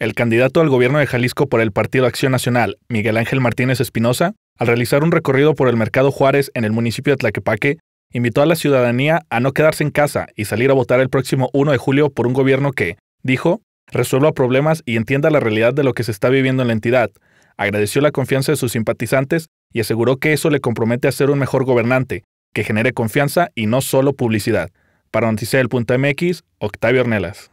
El candidato al gobierno de Jalisco por el Partido Acción Nacional, Miguel Ángel Martínez Espinosa, al realizar un recorrido por el Mercado Juárez en el municipio de Tlaquepaque, invitó a la ciudadanía a no quedarse en casa y salir a votar el próximo 1 de julio por un gobierno que, dijo, resuelva problemas y entienda la realidad de lo que se está viviendo en la entidad. Agradeció la confianza de sus simpatizantes y aseguró que eso le compromete a ser un mejor gobernante, que genere confianza y no solo publicidad. Para MX, Octavio Ornelas.